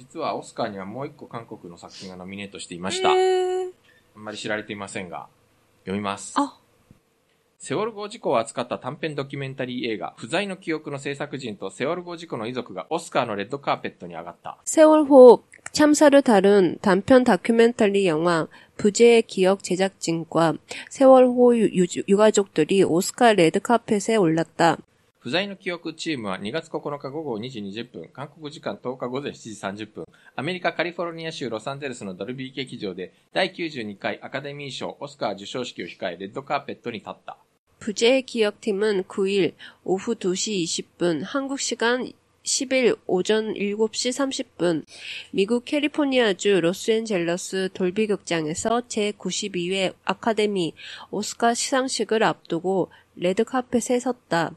実はオスカーにはもう一個韓国の作品がノミネートしていました。あんまり知られていませんが、読みます。あセオル号事故を扱った短編ドキュメンタリー映画、不在の記憶の制作人とセオル号事故の遺族がオスカーのレッドカーペットに上がった。セオル号참사를다룬단편다큐멘터리영화부재의기억제작진과세월호유유가족들이오스카레드카펫에올랐다不在の記憶チームは2月9日午後2時20分、韓国時間10日午前7時30分、アメリカカリフォルニア州ロサンゼルスのドルビー劇場で第92回アカデミー賞オスカー受賞式を控えレッドカーペットに立った。記憶チームは9일오후2時20分、韓国時間10일오전7시30분미국캘리포니아주로스앤젤러스돌비극장에서제92회아카데미오스카시상식을앞두고레드카펫에섰다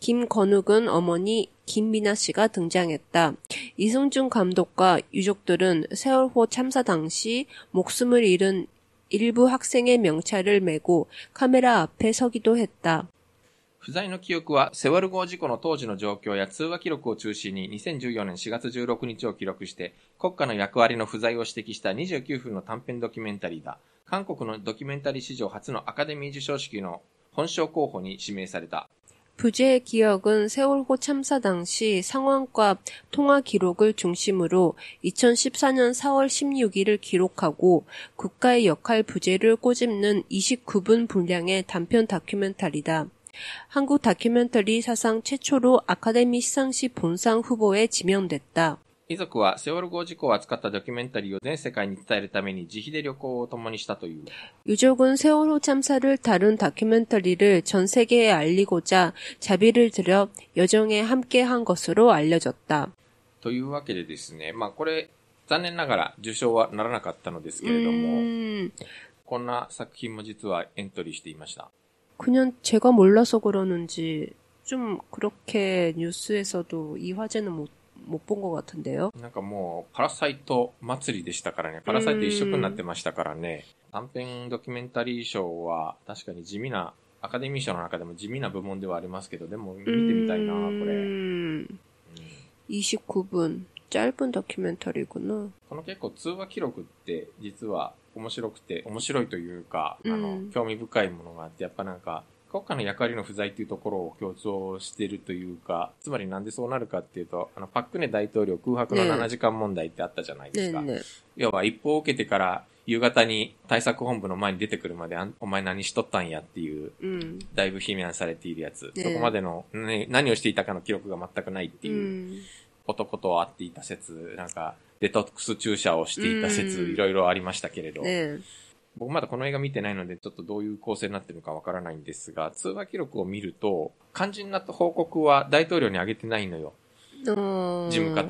김건욱은어머니김미나씨가등장했다이성준감독과유족들은세월호참사당시목숨을잃은일부학생의명찰을메고카메라앞에서기도했다不在の記憶は、セワル号事故の当時の状況や通話記録を中心に2014年4月16日を記録して、国家の役割の不在を指摘した29分の短編ドキュメンタリーだ。韓国のドキュメンタリー史上初のアカデミー受賞式の本賞候補に指名された。 부재의 기억은 세월호 참사 당시 상황과 통화 기록을 중심으로 2014년 4월 16일을 기록하고 국가의 역할 부재를 꼬집는 29분 분량의 단편 다큐멘터리다. 한국 다큐멘터리 사상 최초로 아카데미 시상식 본상 후보에 지명됐다. 遺族はセオル号事故を扱ったドキュメンタリーを全世界に伝えるために自費で旅行を共にしたという。유족은세월호참사를다룬다큐멘터리를전세계에알리고자자비를들여여정에함께한것으로알려졌 다。 というわけでですね、まあこれ、残念ながら受賞はならなかったのですけれども、こんな作品も実はエントリーしていました。그냥제가몰라서그러는지좀그렇게뉴스에서도이화제는못못본것같은데요なんかもう、パラサイト祭りでしたからね、パラサイト一色になってましたからね、短編ドキュメンタリー賞は確かに地味な、アカデミー賞の中でも地味な部門ではありますけど、でも見てみたいな、これ。음29분짧은다큐멘터리구나この結構通話記録って実は面白くて、面白いというか、あの興味深いものがあって、やっぱなんか、国家の役割の不在っていうところを強調してるというか、つまりなんでそうなるかっていうと、あの、パックネ大統領空白の7時間問題ってあったじゃないですか。ねねね要は一報を受けてから夕方に対策本部の前に出てくるまで、お前何しとったんやっていう、うん、だいぶ非難されているやつ、そこまでの、ね、何をしていたかの記録が全くないっていう、男と会っていた説、なんか、デトックス注射をしていた説、いろいろありましたけれど、僕まだこの映画見てないので、ちょっとどういう構成になってるのかわからないんですが、通話記録を見ると、肝心な報告は大統領にあげてないのよ。事務方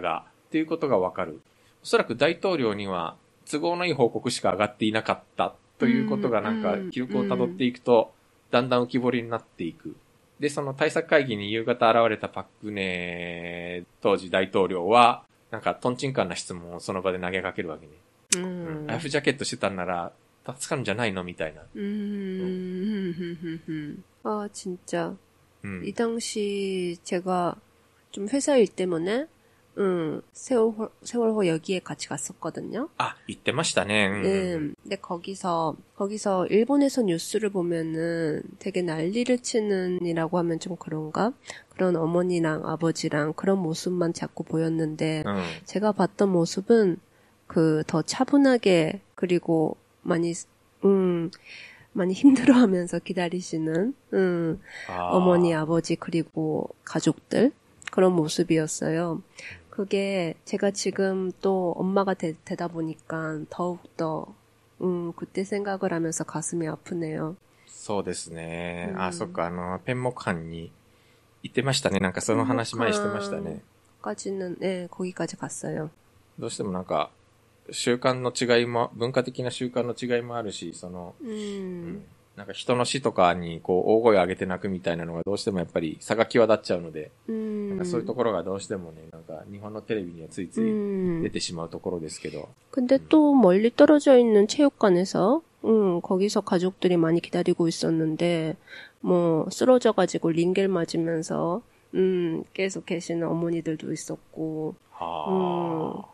が。っていうことがわかる。おそらく大統領には都合のいい報告しか上がっていなかったということがなんか記録を辿っていくと、だんだん浮き彫りになっていく。で、その対策会議に夕方現れたパックネ当時大統領は、なんかトンチンカンな質問をその場で投げかけるわけね。うん、ライフジャケットしてたんなら、助かるんじゃないのみたいな. 음, 음. 아, 진짜. 음. 이 당시 제가 좀 회사일 때문에, 응, 세월호, 세월호 여기에 같이 갔었거든요. 아, 이때 맛이다네. 음. 근데 거기서, 거기서 일본에서 뉴스를 보면은 되게 난리를 치는이라고 하면 좀 그런가? 그런 어머니랑 아버지랑 그런 모습만 자꾸 보였는데, 제가 봤던 모습은 그더 차분하게 그리고 많이 음 많이 힘들어하면서 기다리시는 음, 아. 어머니 아버지 그리고 가족들 그런 모습이었어요. 그게 제가 지금 또 엄마가 되, 다 보니까 더욱더 음, 그때 생각을 하면서 가슴이 아프네요. そうですね。 음. 아, そっか、あの、ペンモカンに行ってましたね。なんかその話前してましたね。까지는, 네, 거기까지 갔어요. どうしてもなんか、習慣の違いも、文化的な習慣の違いもあるし、その、うん、なんか人の死とかにこう大声を上げて泣くみたいなのがどうしてもやっぱり差が際立っちゃうので、うん、なんかそういうところがどうしてもね、なんか日本のテレビにはついつい出てしまうところですけど。근데또멀리떨어져있는체육관에서응거기서가족들이많이기다리고있었는데뭐쓰러져가지고링겔맞으면서음계속계시는어머니들도있었고아음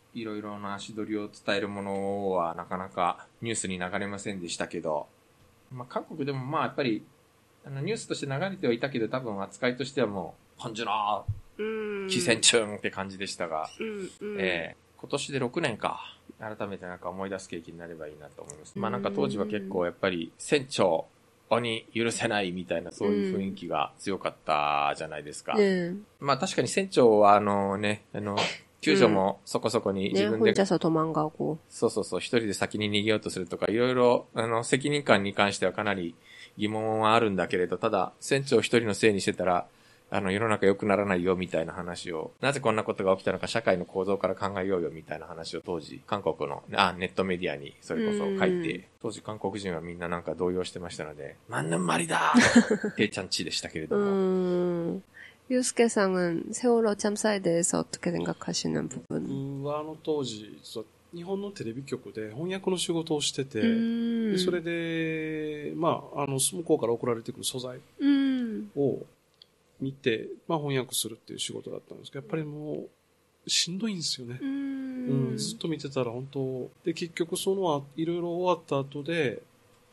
いろいろな足取りを伝えるものはなかなかニュースに流れませんでしたけど、まあ、韓国でもまあやっぱり、あのニュースとして流れてはいたけど、多分扱いとしてはもう、本ンジュナー、キセンチュンって感じでしたが、うんうん、えー、今年で6年か、改めてなんか思い出す経験になればいいなと思います。まあなんか当時は結構やっぱり、船長、に許せないみたいなそういう雰囲気が強かったじゃないですか。うん、まあ確かに船長はあのね、あの、救助もそこそこに自分で。うん、ね、そうそうそう、一人で先に逃げようとするとか、いろいろ、あの、責任感に関してはかなり疑問はあるんだけれど、ただ、船長一人のせいにしてたら、あの、世の中良くならないよ、みたいな話を、なぜこんなことが起きたのか、社会の構造から考えようよ、みたいな話を当時、韓国の、あ、ネットメディアに、それこそ書いて、当時韓国人はみんななんか動揺してましたので、万年まりだていちゃんちでしたけれども。祐介さんは、세월호チャ에대해서어떻게생각하시는あの当時、日本のテレビ局で翻訳の仕事をしてて、それで、まあ、あの、向こうから送られてくる素材を見て、まあ、翻訳するっていう仕事だったんですけど、やっぱりもう、しんどいんですよね。うん、ずっと見てたら本当、で、結局その、いろいろ終わった後で、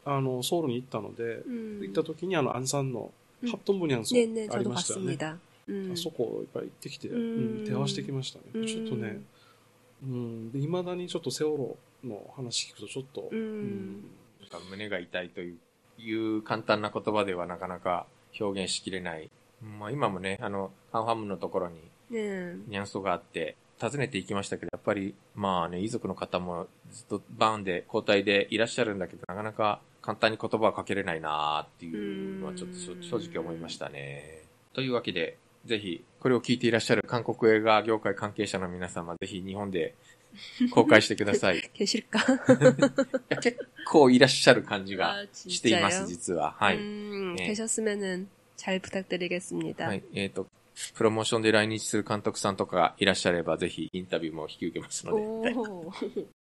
あの、ソウルに行ったので、行った時にあの、アンさんのハットンブニャンさんありましたよね。あそこいっぱい行ってきて、うん、手合わせてきましたね。ちょっとね、い、う、ま、ん、だにちょっとセオロの話聞くとちょっと、うん、なんか胸が痛いといういう簡単な言葉ではなかなか表現しきれない。まあ今もね、あの、カンファムのところに、ニャンソがあって、訪ねていきましたけど、やっぱり、まあね、遺族の方もずっとバーンで、交代でいらっしゃるんだけど、なかなか簡単に言葉はかけれないなーっていうのはちょっと正直思いましたね。というわけで、ぜひ、これを聞いていらっしゃる韓国映画業界関係者の皆様、ぜひ日本で公開してください。結構いらっしゃる感じがしています、実は。はい。계셨으면잘부탁드리겠습니 다。 はい。えっ、ー、と、プロモーションで来日する監督さんとかいらっしゃれば、ぜひインタビューも引き受けますので。